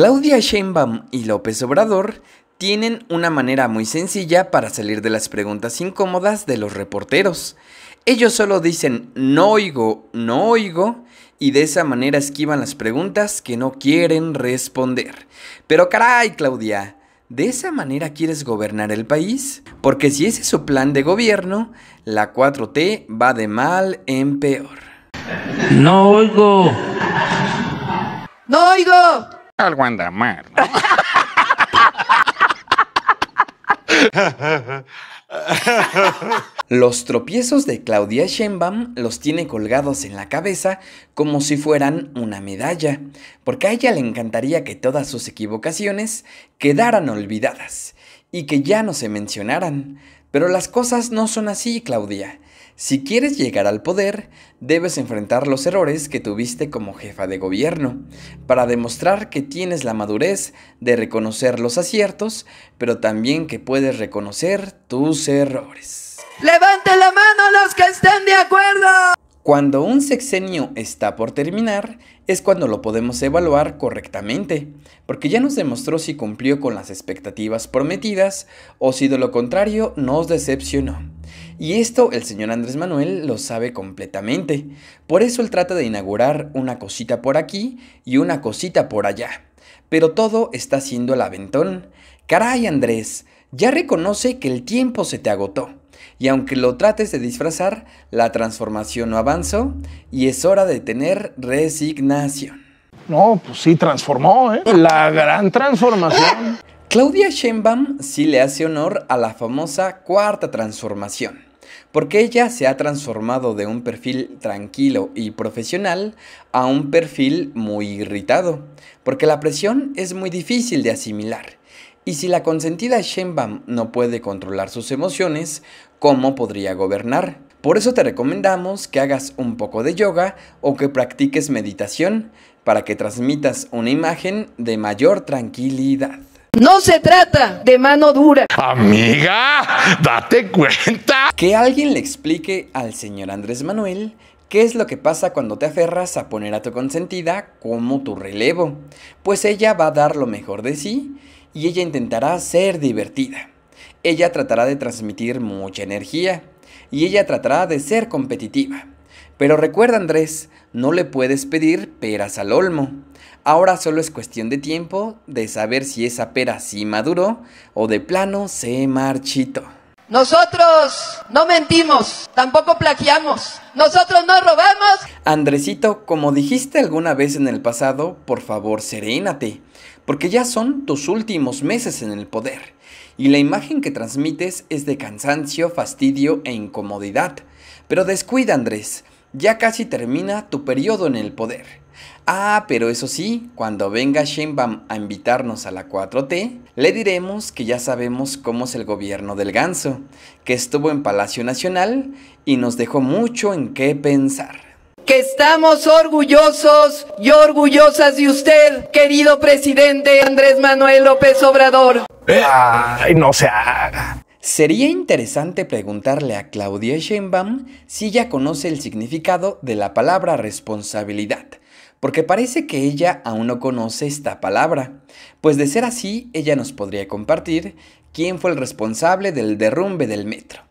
Claudia Sheinbaum y López Obrador tienen una manera muy sencilla para salir de las preguntas incómodas de los reporteros. Ellos solo dicen no oigo, no oigo y de esa manera esquivan las preguntas que no quieren responder. Pero caray, Claudia, ¿De esa manera quieres gobernar el país? Porque si ese es su plan de gobierno, la 4T va de mal en peor. No oigo. No oigo algo anda mal. Los tropiezos de Claudia Sheinbaum los tiene colgados en la cabeza como si fueran una medalla, porque a ella le encantaría que todas sus equivocaciones quedaran olvidadas y que ya no se mencionaran. Pero las cosas no son así, Claudia. Si quieres llegar al poder, debes enfrentar los errores que tuviste como jefa de gobierno, para demostrar que tienes la madurez de reconocer los aciertos, pero también que puedes reconocer tus errores. ¡Levante la mano los que estén de acuerdo! Cuando un sexenio está por terminar, es cuando lo podemos evaluar correctamente, porque ya nos demostró si cumplió con las expectativas prometidas o si de lo contrario nos decepcionó. Y esto el señor Andrés Manuel lo sabe completamente. Por eso él trata de inaugurar una cosita por aquí y una cosita por allá. Pero todo está siendo el aventón. Caray Andrés, ya reconoce que el tiempo se te agotó. Y aunque lo trates de disfrazar, la transformación no avanzó y es hora de tener resignación. No, pues sí, transformó, ¿eh? La gran transformación. Claudia Sheinbaum sí le hace honor a la famosa cuarta transformación, porque ella se ha transformado de un perfil tranquilo y profesional a un perfil muy irritado, porque la presión es muy difícil de asimilar. Y si la consentida Sheinbaum no puede controlar sus emociones, ¿cómo podría gobernar? Por eso te recomendamos que hagas un poco de yoga o que practiques meditación para que transmitas una imagen de mayor tranquilidad. No se trata de mano dura. Amiga, date cuenta. Que alguien le explique al señor Andrés Manuel qué es lo que pasa cuando te aferras a poner a tu consentida como tu relevo. Pues ella va a dar lo mejor de sí y ella intentará ser divertida. Ella tratará de transmitir mucha energía y ella tratará de ser competitiva. Pero recuerda Andrés, no le puedes pedir peras al olmo. Ahora solo es cuestión de tiempo de saber si esa pera sí maduró o de plano se marchito. Nosotros no mentimos, tampoco plagiamos, nosotros no robamos. Andresito, como dijiste alguna vez en el pasado, por favor serénate, porque ya son tus últimos meses en el poder, y la imagen que transmites es de cansancio, fastidio e incomodidad. Pero descuida, Andrés, ya casi termina tu periodo en el poder. Ah, pero eso sí, cuando venga Sheinbaum a invitarnos a la 4T, le diremos que ya sabemos cómo es el gobierno del ganso, que estuvo en Palacio Nacional y nos dejó mucho en qué pensar que estamos orgullosos y orgullosas de usted, querido presidente Andrés Manuel López Obrador. Ay, no se haga. Sería interesante preguntarle a Claudia Sheinbaum si ella conoce el significado de la palabra responsabilidad, porque parece que ella aún no conoce esta palabra. Pues de ser así, ella nos podría compartir quién fue el responsable del derrumbe del metro.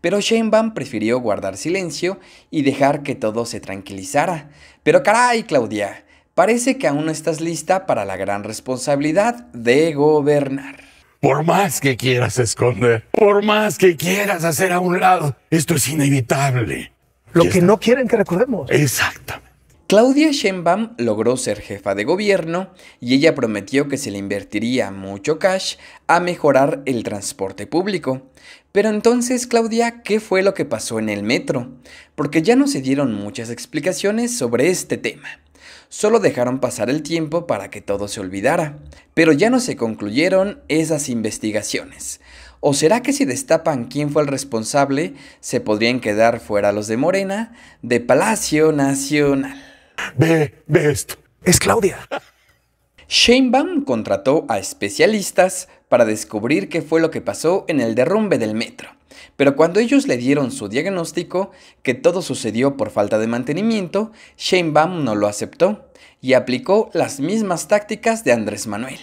Pero Sheinbaum prefirió guardar silencio y dejar que todo se tranquilizara. Pero caray, Claudia, parece que aún no estás lista para la gran responsabilidad de gobernar. Por más que quieras esconder, por más que quieras hacer a un lado, esto es inevitable. Lo que no quieren que recordemos. Exactamente. Claudia Sheinbaum logró ser jefa de gobierno y ella prometió que se le invertiría mucho cash a mejorar el transporte público. Pero entonces, Claudia, ¿qué fue lo que pasó en el metro? Porque ya no se dieron muchas explicaciones sobre este tema solo dejaron pasar el tiempo para que todo se olvidara. Pero ya no se concluyeron esas investigaciones. ¿O será que si destapan quién fue el responsable, se podrían quedar fuera los de Morena de Palacio Nacional? Ve, ve esto. Es Claudia. Sheinbaum contrató a especialistas para descubrir qué fue lo que pasó en el derrumbe del metro. Pero cuando ellos le dieron su diagnóstico, que todo sucedió por falta de mantenimiento, Sheinbaum no lo aceptó y aplicó las mismas tácticas de Andrés Manuel,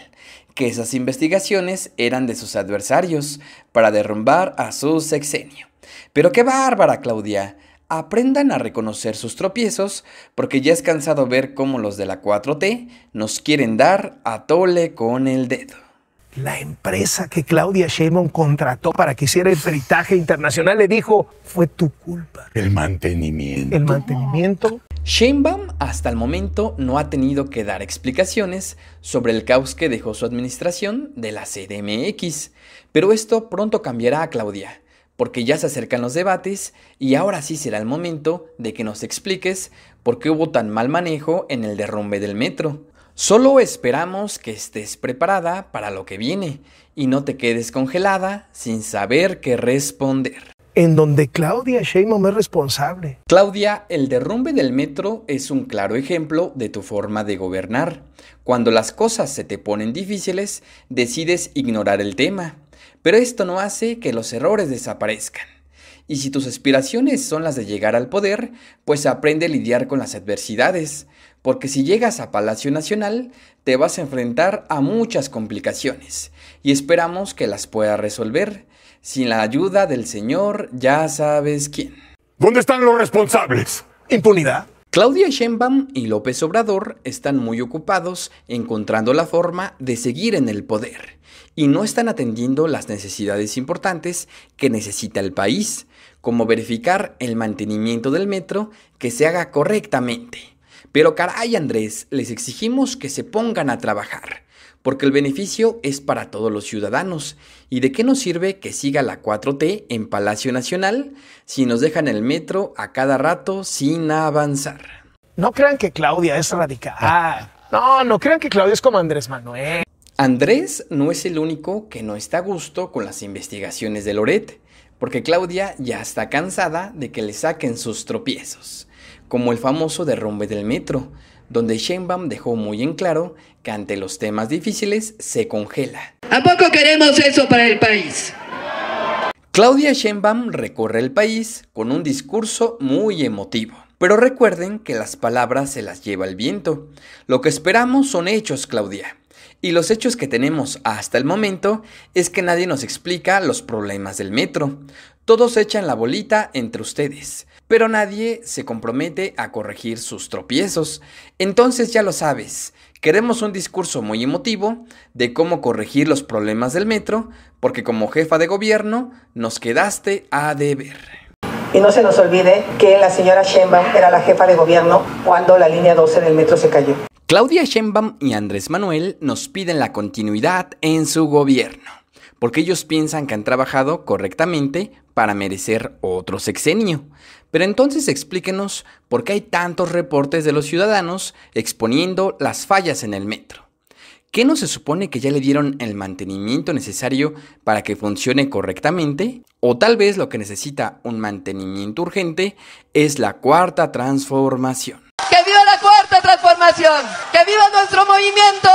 que esas investigaciones eran de sus adversarios para derrumbar a su sexenio. Pero qué bárbara, Claudia. Aprendan a reconocer sus tropiezos porque ya es cansado ver cómo los de la 4T nos quieren dar a tole con el dedo. La empresa que Claudia Sheinbaum contrató para que hiciera el peritaje internacional le dijo, fue tu culpa. El mantenimiento. El mantenimiento. Sheinbaum hasta el momento no ha tenido que dar explicaciones sobre el caos que dejó su administración de la CDMX, pero esto pronto cambiará a Claudia, porque ya se acercan los debates y ahora sí será el momento de que nos expliques por qué hubo tan mal manejo en el derrumbe del metro. Solo esperamos que estés preparada para lo que viene y no te quedes congelada sin saber qué responder. En donde Claudia Sheinbaum es responsable. Claudia, el derrumbe del metro es un claro ejemplo de tu forma de gobernar. Cuando las cosas se te ponen difíciles, decides ignorar el tema. Pero esto no hace que los errores desaparezcan. Y si tus aspiraciones son las de llegar al poder, pues aprende a lidiar con las adversidades porque si llegas a Palacio Nacional te vas a enfrentar a muchas complicaciones y esperamos que las puedas resolver sin la ayuda del señor ya sabes quién. ¿Dónde están los responsables? Impunidad. Claudia Sheinbaum y López Obrador están muy ocupados encontrando la forma de seguir en el poder y no están atendiendo las necesidades importantes que necesita el país, como verificar el mantenimiento del metro que se haga correctamente pero caray Andrés, les exigimos que se pongan a trabajar, porque el beneficio es para todos los ciudadanos. ¿Y de qué nos sirve que siga la 4T en Palacio Nacional si nos dejan el metro a cada rato sin avanzar? No crean que Claudia es radical. No, no crean que Claudia es como Andrés Manuel. Andrés no es el único que no está a gusto con las investigaciones de Loret, porque Claudia ya está cansada de que le saquen sus tropiezos como el famoso derrumbe del metro, donde Sheinbaum dejó muy en claro que ante los temas difíciles se congela. ¿A poco queremos eso para el país? Claudia Sheinbaum recorre el país con un discurso muy emotivo. Pero recuerden que las palabras se las lleva el viento. Lo que esperamos son hechos, Claudia. Y los hechos que tenemos hasta el momento es que nadie nos explica los problemas del metro. Todos echan la bolita entre ustedes pero nadie se compromete a corregir sus tropiezos. Entonces ya lo sabes, queremos un discurso muy emotivo de cómo corregir los problemas del metro, porque como jefa de gobierno nos quedaste a deber. Y no se nos olvide que la señora Sheinbaum era la jefa de gobierno cuando la línea 12 del metro se cayó. Claudia Sheinbaum y Andrés Manuel nos piden la continuidad en su gobierno porque ellos piensan que han trabajado correctamente para merecer otro sexenio. Pero entonces explíquenos por qué hay tantos reportes de los ciudadanos exponiendo las fallas en el metro. ¿Qué no se supone que ya le dieron el mantenimiento necesario para que funcione correctamente? O tal vez lo que necesita un mantenimiento urgente es la cuarta transformación transformación. ¡Que viva nuestro movimiento!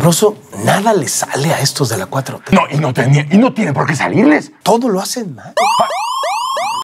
Broso, nada le sale a estos de la 4T. No, y no, tenía, y no tiene por qué salirles. Todo lo hacen mal.